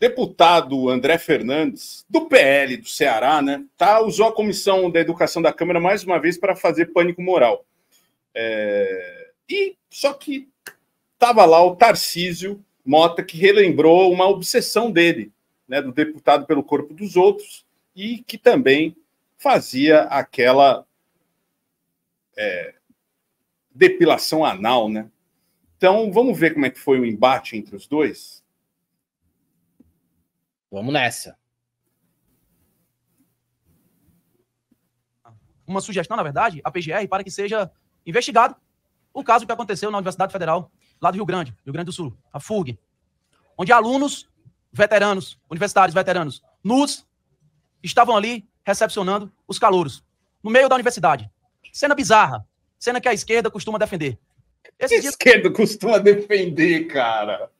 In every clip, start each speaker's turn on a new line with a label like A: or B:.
A: deputado André Fernandes, do PL do Ceará, né, tá, usou a comissão da educação da Câmara mais uma vez para fazer pânico moral. É... E só que estava lá o Tarcísio Mota, que relembrou uma obsessão dele, né, do deputado pelo corpo dos outros, e que também fazia aquela é, depilação anal, né? Então vamos ver como é que foi o embate entre os dois. Vamos nessa.
B: Uma sugestão, na verdade, a PGR para que seja investigado o caso que aconteceu na Universidade Federal, lá do Rio Grande, Rio Grande do Sul, a Fug, onde alunos veteranos, universitários veteranos, nus, estavam ali recepcionando os calouros, no meio da universidade. Cena bizarra, cena que a esquerda costuma defender. Esse a dia... esquerda costuma defender, cara.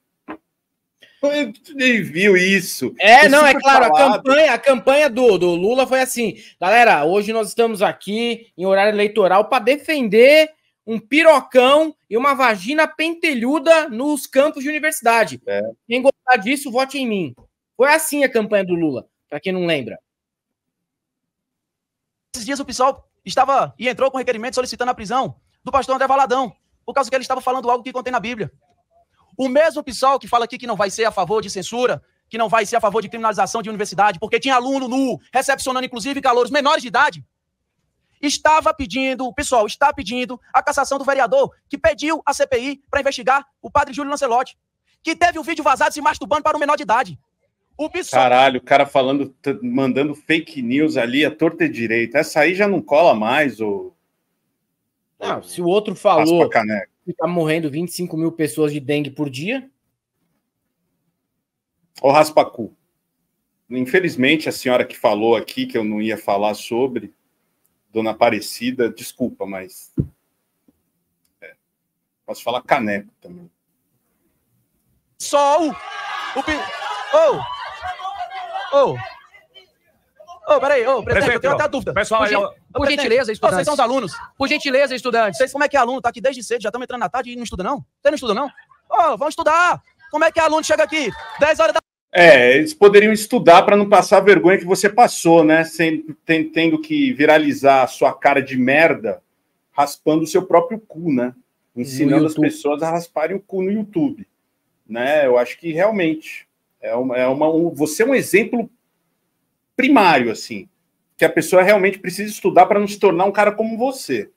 C: nem viu isso. É, não, é claro, falado. a campanha, a campanha do, do Lula foi assim: galera, hoje nós estamos aqui em horário eleitoral para defender um pirocão e uma vagina pentelhuda nos campos de universidade. É. Quem gostar disso, vote em mim. Foi assim a campanha do Lula, para quem não lembra.
B: Esses dias o pessoal estava e entrou com requerimento solicitando a prisão do pastor André Valadão, por causa que ele estava falando algo que contém na Bíblia. O mesmo pessoal que fala aqui que não vai ser a favor de censura, que não vai ser a favor de criminalização de universidade, porque tinha aluno nu, recepcionando inclusive calouros menores de idade, estava pedindo, pessoal, está pedindo a cassação do vereador que pediu a CPI para investigar o padre Júlio Lancelotti, que teve um vídeo vazado se masturbando para um menor de idade. O pessoal... Caralho,
A: o cara falando, mandando fake news ali, a torta e direita. Essa aí já não cola mais, Ou... Não, se o outro falou
C: que está morrendo 25 mil pessoas de dengue por dia?
A: Ô, Raspacu, infelizmente a senhora que falou aqui, que eu não ia falar sobre, dona Aparecida, desculpa, mas. É, posso falar caneco
D: também. Sol!
B: O. Oh! Oh! Ô, oh, peraí, ô, oh, presidente, eu tenho até dúvida. Pessoal, por, por gentileza, estudantes. vocês são os alunos. Por gentileza, estudantes. Vocês como é que é aluno? Tá aqui desde cedo, já estamos entrando na tarde e não estuda, não? Você não estuda, não? Ô, oh, vamos estudar. Como é que é aluno chega
A: aqui? 10 horas da é, eles poderiam estudar para não passar a vergonha que você passou, né? Sem, tem, tendo que viralizar a sua cara de merda raspando o seu próprio cu, né? Ensinando as pessoas a rasparem o cu no YouTube. Né? Eu acho que realmente é uma, é uma um, você é um exemplo primário, assim, que a pessoa realmente precisa estudar para não se tornar um cara como você.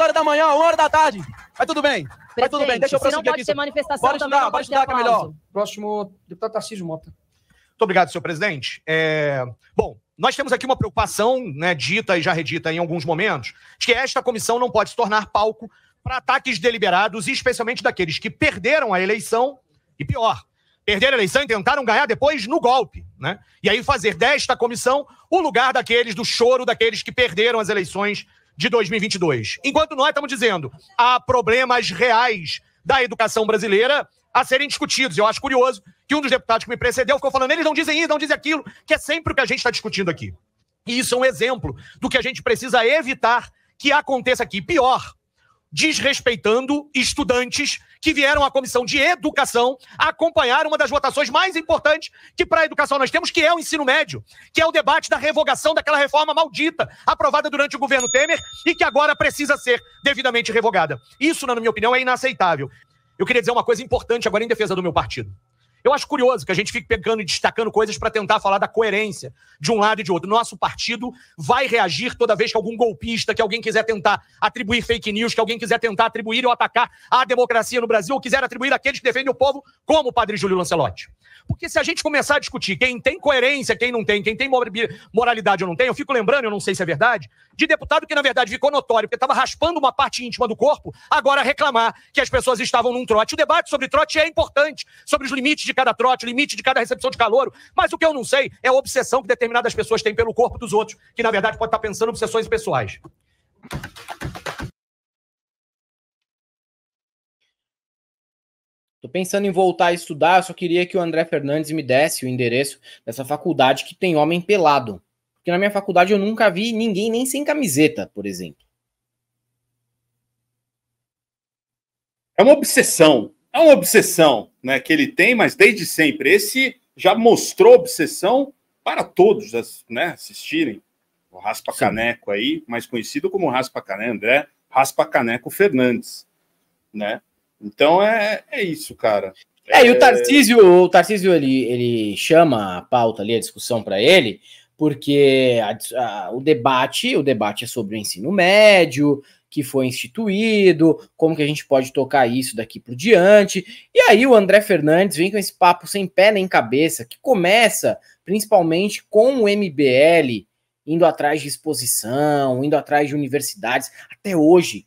B: hora da manhã, uma hora da tarde. Mas tudo bem. Presidente, Mas tudo bem, deixa
E: eu prosseguir aqui. Se não pode aqui. manifestação bora estudar, bora estudar que é melhor.
D: Próximo, deputado Tarcísio Mota.
E: Muito obrigado, senhor presidente. É... Bom, nós temos aqui uma preocupação, né, dita e já redita em alguns momentos, de que esta comissão não pode se tornar palco para ataques deliberados, especialmente daqueles que perderam a eleição e pior, perderam a eleição e tentaram ganhar depois no golpe. Né? E aí fazer desta comissão o lugar daqueles do choro daqueles que perderam as eleições de 2022. Enquanto nós estamos dizendo, há problemas reais da educação brasileira a serem discutidos. Eu acho curioso que um dos deputados que me precedeu ficou falando, eles não dizem isso, não dizem aquilo, que é sempre o que a gente está discutindo aqui. E isso é um exemplo do que a gente precisa evitar que aconteça aqui. Pior, desrespeitando estudantes que vieram à comissão de educação acompanhar uma das votações mais importantes que para a educação nós temos, que é o ensino médio, que é o debate da revogação daquela reforma maldita aprovada durante o governo Temer e que agora precisa ser devidamente revogada. Isso, na minha opinião, é inaceitável. Eu queria dizer uma coisa importante agora em defesa do meu partido. Eu acho curioso que a gente fique pegando e destacando coisas para tentar falar da coerência de um lado e de outro. Nosso partido vai reagir toda vez que algum golpista, que alguém quiser tentar atribuir fake news, que alguém quiser tentar atribuir ou atacar a democracia no Brasil, ou quiser atribuir aqueles que defendem o povo, como o padre Júlio Lancelotti. Porque se a gente começar a discutir quem tem coerência, quem não tem, quem tem moralidade ou não tem, eu fico lembrando, eu não sei se é verdade, de deputado que na verdade ficou notório porque estava raspando uma parte íntima do corpo, agora reclamar que as pessoas estavam num trote. O debate sobre trote é importante, sobre os limites de cada trote, limite de cada recepção de calor. Mas o que eu não sei é a obsessão que determinadas pessoas têm pelo corpo dos outros, que na verdade pode estar pensando obsessões pessoais.
C: Tô pensando em voltar a estudar, só queria que o André Fernandes me desse o endereço dessa faculdade que tem homem pelado. Porque na minha faculdade eu nunca vi ninguém nem sem camiseta,
A: por exemplo. É uma obsessão é uma obsessão né, que ele tem, mas desde sempre. Esse já mostrou obsessão para todos né, assistirem. O Raspa Sim. Caneco aí, mais conhecido como Raspa Caneco, André Raspa Caneco Fernandes, né? Então é, é isso, cara. É, é, e o é Tarcísio,
C: o Tarcísio ele, ele chama a pauta ali, a discussão para ele, porque a, a, o debate, o debate é sobre o ensino médio, que foi instituído, como que a gente pode tocar isso daqui por diante. E aí o André Fernandes vem com esse papo sem pé nem cabeça, que começa principalmente com o MBL indo atrás de exposição, indo atrás de universidades, até hoje.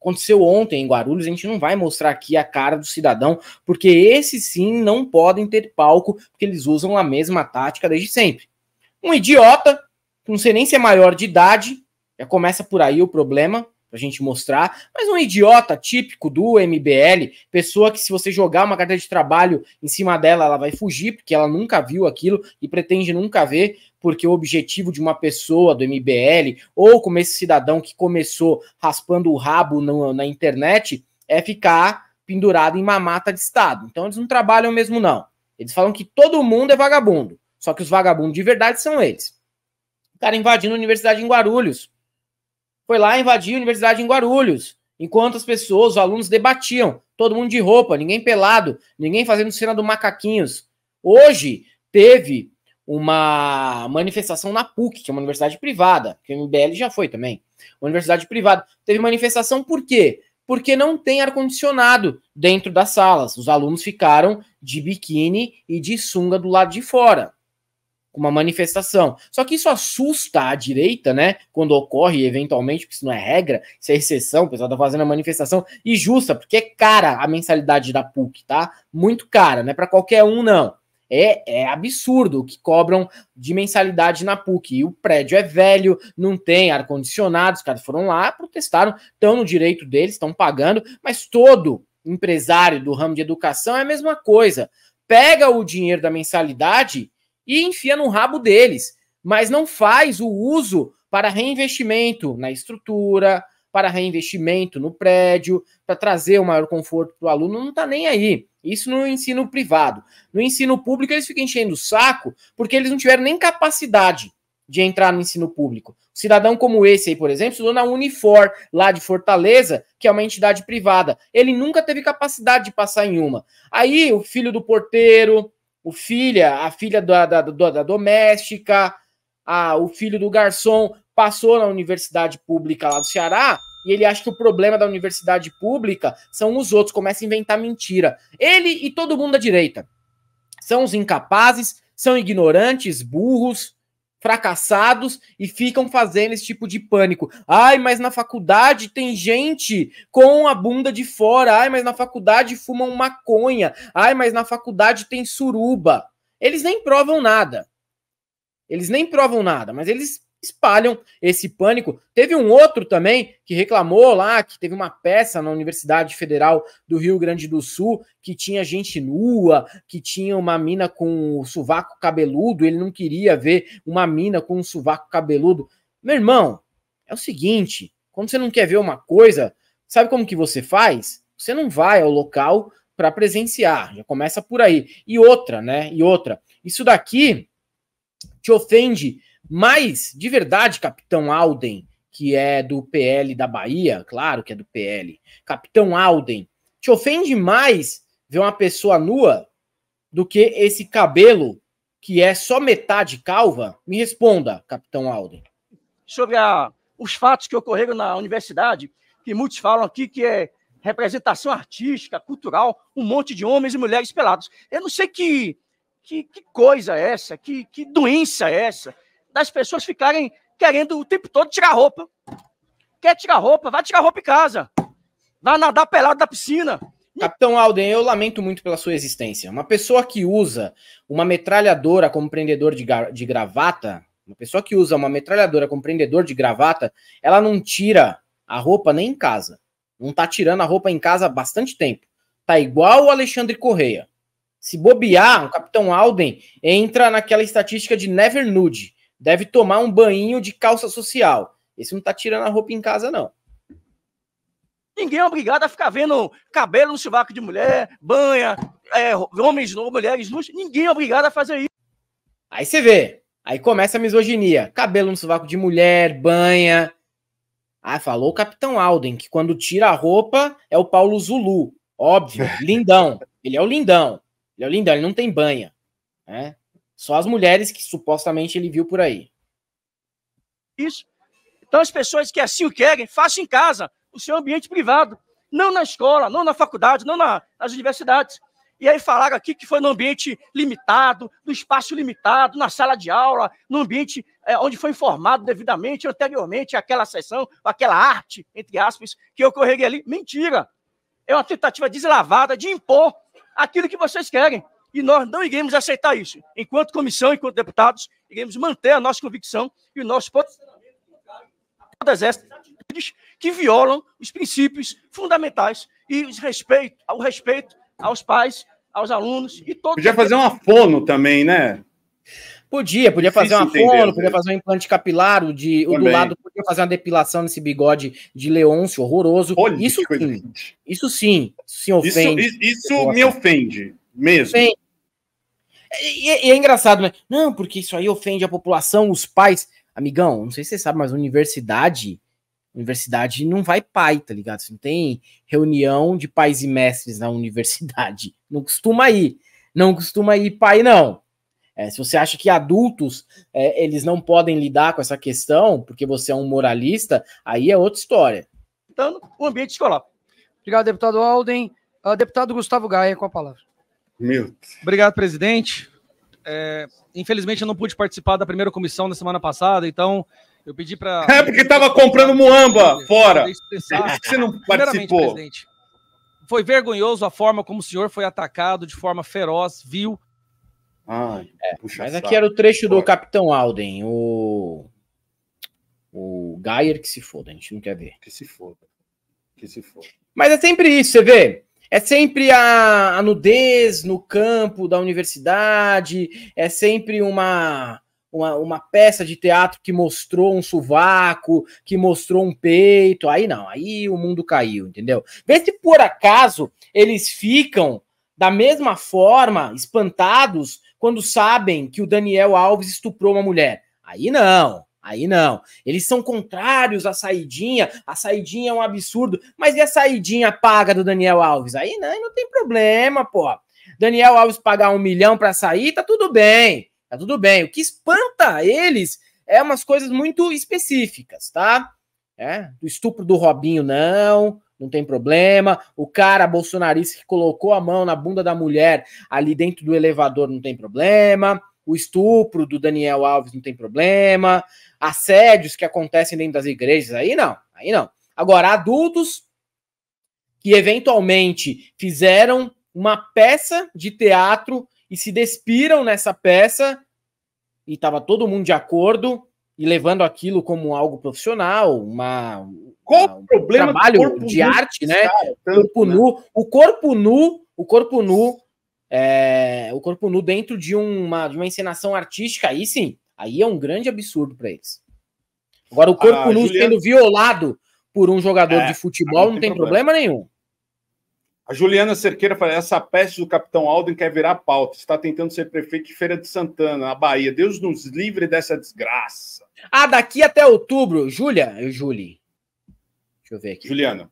C: Aconteceu ontem em Guarulhos, a gente não vai mostrar aqui a cara do cidadão, porque esses sim não podem ter palco, porque eles usam a mesma tática desde sempre. Um idiota, não sei nem se é maior de idade, já começa por aí o problema, pra gente mostrar, mas um idiota típico do MBL, pessoa que se você jogar uma carta de trabalho em cima dela, ela vai fugir, porque ela nunca viu aquilo e pretende nunca ver, porque o objetivo de uma pessoa do MBL, ou como esse cidadão que começou raspando o rabo no, na internet, é ficar pendurado em mamata de Estado. Então eles não trabalham mesmo, não. Eles falam que todo mundo é vagabundo, só que os vagabundos de verdade são eles. O cara invadindo a universidade em Guarulhos, foi lá invadir a universidade em Guarulhos, enquanto as pessoas, os alunos debatiam, todo mundo de roupa, ninguém pelado, ninguém fazendo cena do macaquinhos. Hoje teve uma manifestação na PUC, que é uma universidade privada, que o MBL já foi também. Uma universidade privada. Teve manifestação por quê? Porque não tem ar-condicionado dentro das salas. Os alunos ficaram de biquíni e de sunga do lado de fora com uma manifestação. Só que isso assusta a direita, né? Quando ocorre eventualmente, porque isso não é regra, isso é exceção, o pessoal está fazendo a manifestação injusta, porque é cara a mensalidade da PUC, tá? Muito cara, não é para qualquer um não. É, é absurdo o que cobram de mensalidade na PUC. E o prédio é velho, não tem ar-condicionado, os caras foram lá, protestaram, estão no direito deles, estão pagando, mas todo empresário do ramo de educação é a mesma coisa. Pega o dinheiro da mensalidade e enfia no rabo deles, mas não faz o uso para reinvestimento na estrutura, para reinvestimento no prédio, para trazer o maior conforto para o aluno, não está nem aí. Isso no ensino privado. No ensino público, eles ficam enchendo o saco porque eles não tiveram nem capacidade de entrar no ensino público. cidadão como esse aí, por exemplo, estudou na Unifor, lá de Fortaleza, que é uma entidade privada. Ele nunca teve capacidade de passar em uma. Aí o filho do porteiro, o filha, a filha da, da, da, da doméstica, a, o filho do garçom passou na universidade pública lá do Ceará e ele acha que o problema da universidade pública são os outros, começa a inventar mentira. Ele e todo mundo da direita são os incapazes, são ignorantes, burros, fracassados e ficam fazendo esse tipo de pânico. Ai, mas na faculdade tem gente com a bunda de fora. Ai, mas na faculdade fumam maconha. Ai, mas na faculdade tem suruba. Eles nem provam nada. Eles nem provam nada, mas eles espalham esse pânico. Teve um outro também que reclamou lá que teve uma peça na Universidade Federal do Rio Grande do Sul que tinha gente nua, que tinha uma mina com o sovaco cabeludo, ele não queria ver uma mina com um sovaco cabeludo. Meu irmão, é o seguinte, quando você não quer ver uma coisa, sabe como que você faz? Você não vai ao local para presenciar, já começa por aí. E outra, né? E outra. Isso daqui te ofende mas, de verdade, Capitão Alden, que é do PL da Bahia, claro que é do PL, Capitão Alden, te ofende mais ver uma pessoa nua do que esse cabelo que é só metade calva? Me responda, Capitão Alden.
D: Sobre a, os fatos que ocorreram na universidade, que muitos falam aqui que é representação artística, cultural, um monte de homens e mulheres pelados. Eu não sei que, que, que coisa é essa, que, que doença é essa, das pessoas ficarem querendo o tempo todo tirar roupa.
C: Quer tirar roupa? Vai tirar roupa em casa. Vai nadar pelado da piscina. Capitão Alden, eu lamento muito pela sua existência. Uma pessoa que usa uma metralhadora como prendedor de, de gravata, uma pessoa que usa uma metralhadora como prendedor de gravata, ela não tira a roupa nem em casa. Não tá tirando a roupa em casa há bastante tempo. Tá igual o Alexandre Correia. Se bobear, o Capitão Alden entra naquela estatística de never nude deve tomar um banho de calça social. Esse não tá tirando a roupa em casa, não. Ninguém é obrigado a ficar vendo cabelo no chivaco de mulher, banha, é, homens ou mulheres nus. Ninguém é obrigado a fazer isso. Aí você vê. Aí começa a misoginia. Cabelo no sovaco de mulher, banha. Ah, falou o Capitão Alden, que quando tira a roupa é o Paulo Zulu. Óbvio, lindão. Ele é o lindão. Ele é o lindão, ele não tem banha. Né? Só as mulheres que supostamente ele viu por aí. Isso. Então as pessoas que
D: assim o querem, façam em casa, o seu ambiente privado. Não na escola, não na faculdade, não na, nas universidades. E aí falaram aqui que foi no ambiente limitado, no espaço limitado, na sala de aula, no ambiente é, onde foi informado devidamente, anteriormente, aquela sessão, aquela arte, entre aspas, que ocorreria ali. Mentira! É uma tentativa deslavada de impor aquilo que vocês querem. E nós não iremos aceitar isso. Enquanto comissão, enquanto deputados, iremos manter a nossa convicção e o nosso posicionamento todas essas atitudes que violam os princípios fundamentais e os respeito, o respeito aos pais, aos alunos e todos. Podia fazer
A: uma fono também, né? Podia, podia fazer uma fono, né? podia
C: fazer um implante capilar, o, de,
D: o
A: do lado
C: podia fazer uma depilação nesse bigode de Leôncio, horroroso. Olha isso, sim, isso sim, isso sim, ofende. Isso, isso me ofende mesmo. Ofende. E, e é engraçado, né? Não, porque isso aí ofende a população, os pais. Amigão, não sei se você sabe, mas universidade. Universidade não vai pai, tá ligado? Você não tem reunião de pais e mestres na universidade. Não costuma ir. Não costuma ir pai, não. É, se você acha que adultos é, eles não podem lidar com essa questão porque você é um moralista, aí é outra história.
D: Então, o ambiente escolar.
C: Obrigado, deputado Alden. Uh, deputado
E: Gustavo Gaia, com a palavra. Meu Obrigado, presidente. É, infelizmente, eu não pude participar da primeira comissão na semana passada, então eu pedi para. É porque estava comprando muamba fora. Você não participou. foi vergonhoso a forma como o senhor foi atacado de forma feroz, viu? é, mas aqui era o trecho do
C: Capitão Alden, o. O Gayer que se foda, a gente não quer ver. Que se foda. Que se foda. Mas é sempre isso, você vê. É sempre a, a nudez no campo da universidade, é sempre uma, uma, uma, peça de teatro que mostrou um sovaco, que mostrou um peito. Aí não, aí o mundo caiu, entendeu? Vê se por acaso eles ficam da mesma forma espantados quando sabem que o Daniel Alves estuprou uma mulher. Aí não. Aí não. Eles são contrários à saidinha. A saidinha é um absurdo. Mas e a saidinha paga do Daniel Alves? Aí não, não tem problema, pô. Daniel Alves pagar um milhão para sair, tá tudo bem. Tá tudo bem. O que espanta eles é umas coisas muito específicas, tá? É, o estupro do Robinho, não não tem problema. O cara bolsonarista que colocou a mão na bunda da mulher ali dentro do elevador, não tem problema o estupro do Daniel Alves não tem problema, assédios que acontecem dentro das igrejas, aí não, aí não. Agora, adultos que eventualmente fizeram uma peça de teatro e se despiram nessa peça e estava todo mundo de acordo e levando aquilo como algo profissional, uma, uma um trabalho de arte, né? Cara, corpo nu, né? o corpo nu, o corpo nu é, o corpo nu dentro de uma, de uma encenação artística, aí sim, aí é um grande absurdo para eles. Agora, o ah, corpo nu Juliana... sendo violado por um jogador é, de futebol não, não tem, tem problema. problema. nenhum.
A: A Juliana Cerqueira fala: essa peste do capitão Alden quer virar pauta, está tentando ser prefeito de Feira de Santana, na Bahia. Deus nos livre dessa desgraça. Ah, daqui até outubro, Júlia, Júlia. Deixa eu ver aqui. Juliana.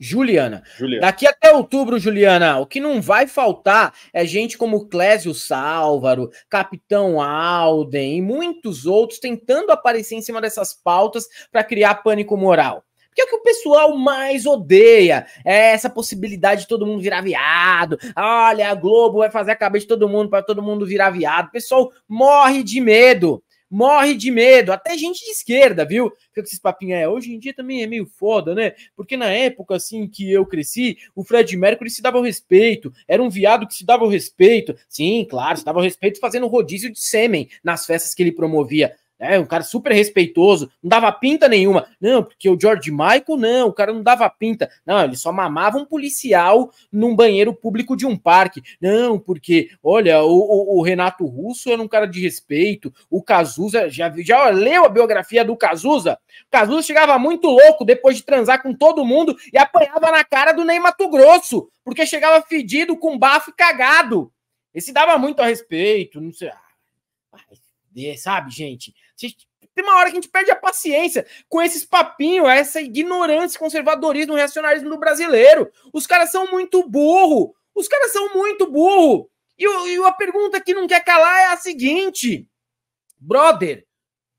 C: Juliana. Juliana. Daqui até outubro, Juliana, o que não vai faltar é gente como Clésio Sálvaro, Capitão Alden e muitos outros tentando aparecer em cima dessas pautas para criar pânico moral. Porque é o que o pessoal mais odeia é essa possibilidade de todo mundo virar viado. Olha, a Globo vai fazer a cabeça de todo mundo para todo mundo virar viado. O pessoal morre de medo morre de medo, até gente de esquerda, viu? Fica com esses papinhos é. Hoje em dia também é meio foda, né? Porque na época, assim, que eu cresci, o Fred Mercury se dava o respeito, era um viado que se dava o respeito. Sim, claro, se dava o respeito fazendo rodízio de sêmen nas festas que ele promovia. É, um cara super respeitoso, não dava pinta nenhuma. Não, porque o George Michael, não, o cara não dava pinta. Não, ele só mamava um policial num banheiro público de um parque. Não, porque, olha, o, o, o Renato Russo era um cara de respeito, o Cazuza, já, já leu a biografia do Cazuza? O Cazuza chegava muito louco depois de transar com todo mundo e apanhava na cara do Neymar Mato Grosso, porque chegava fedido, com bafo e cagado. Esse dava muito a respeito, não sei. Ah, perder, sabe, gente? Tem uma hora que a gente perde a paciência com esses papinhos, essa ignorância, conservadorismo, reacionarismo do brasileiro. Os caras são muito burro. Os caras são muito burro. E, e a pergunta que não quer calar é a seguinte: brother,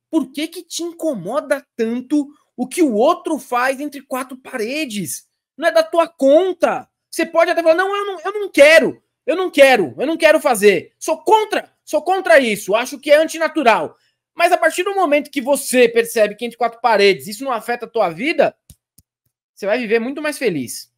C: por que que te incomoda tanto o que o outro faz entre quatro paredes? Não é da tua conta. Você pode até falar: não, eu não, eu não quero, eu não quero, eu não quero fazer. Sou contra, Sou contra isso, acho que é antinatural. Mas a partir do momento que você percebe que entre quatro paredes isso não afeta a tua vida, você vai viver muito mais feliz.